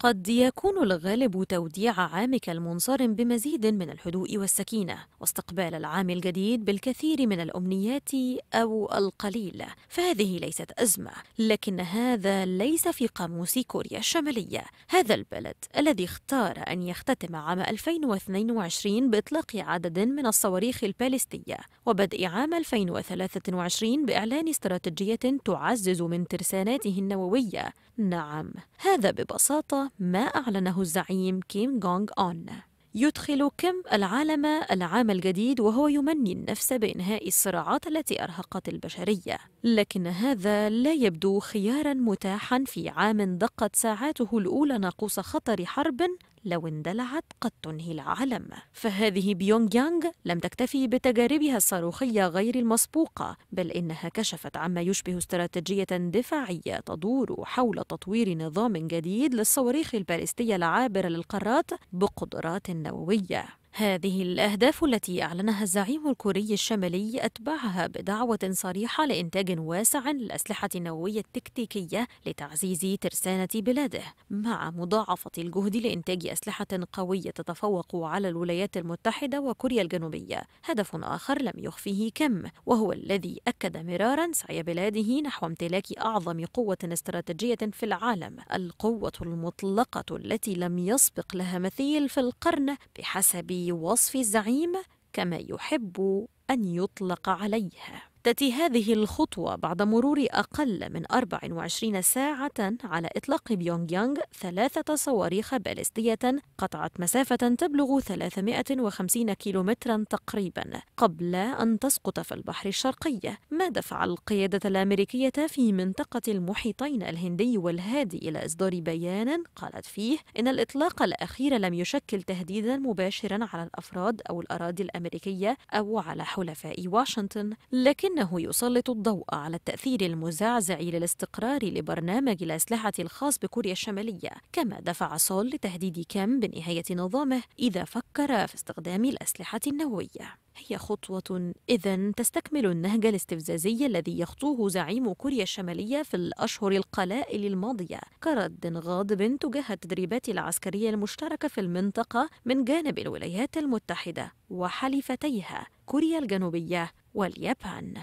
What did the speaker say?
قد يكون الغالب توديع عامك المنصرم بمزيد من الهدوء والسكينة واستقبال العام الجديد بالكثير من الأمنيات أو القليل فهذه ليست أزمة لكن هذا ليس في قاموس كوريا الشمالية هذا البلد الذي اختار أن يختتم عام 2022 بإطلاق عدد من الصواريخ البالستية وبدء عام 2023 بإعلان استراتيجية تعزز من ترساناته النووية نعم هذا ببساطة ما أعلنه الزعيم كيم جونغ أون يدخل كم العالم العام الجديد وهو يمني النفس بإنهاء الصراعات التي أرهقت البشرية لكن هذا لا يبدو خيارا متاحا في عام دقت ساعاته الأولى ناقوس خطر حرب لو اندلعت قد تنهي العالم فهذه بيونغ يانغ لم تكتفي بتجاربها الصاروخية غير المسبوقة بل إنها كشفت عما يشبه استراتيجية دفاعية تدور حول تطوير نظام جديد للصواريخ البالستية العابرة للقارات بقدرات النووية هذه الأهداف التي أعلنها الزعيم الكوري الشمالي أتبعها بدعوة صريحة لإنتاج واسع للأسلحة النووية التكتيكية لتعزيز ترسانة بلاده مع مضاعفة الجهد لإنتاج أسلحة قوية تتفوق على الولايات المتحدة وكوريا الجنوبية هدف آخر لم يخفيه كم وهو الذي أكد مرارا سعي بلاده نحو امتلاك أعظم قوة استراتيجية في العالم القوة المطلقة التي لم يسبق لها مثيل في القرن بحسب وصف الزعيم كما يحب أن يطلق عليها تأتي هذه الخطوة بعد مرور أقل من 24 ساعة على إطلاق بيونغ يانغ ثلاثة صواريخ باليستية قطعت مسافة تبلغ 350 كيلومترا تقريبا قبل أن تسقط في البحر الشرقي ما دفع القيادة الأمريكية في منطقة المحيطين الهندي والهادي إلى إصدار بيان قالت فيه إن الإطلاق الأخير لم يشكل تهديدا مباشرا على الأفراد أو الأراضي الأمريكية أو على حلفاء واشنطن لكن لكنه يسلط الضوء على التأثير المزعزع للاستقرار لبرنامج الأسلحة الخاص بكوريا الشمالية كما دفع سول لتهديد كيم بنهاية نظامه إذا فكر في استخدام الأسلحة النووية هي خطوة إذا تستكمل النهج الاستفزازي الذي يخطوه زعيم كوريا الشمالية في الأشهر القلائل الماضية كرد غاضب تجاه التدريبات العسكرية المشتركة في المنطقة من جانب الولايات المتحدة وحليفتيها كوريا الجنوبية واليابان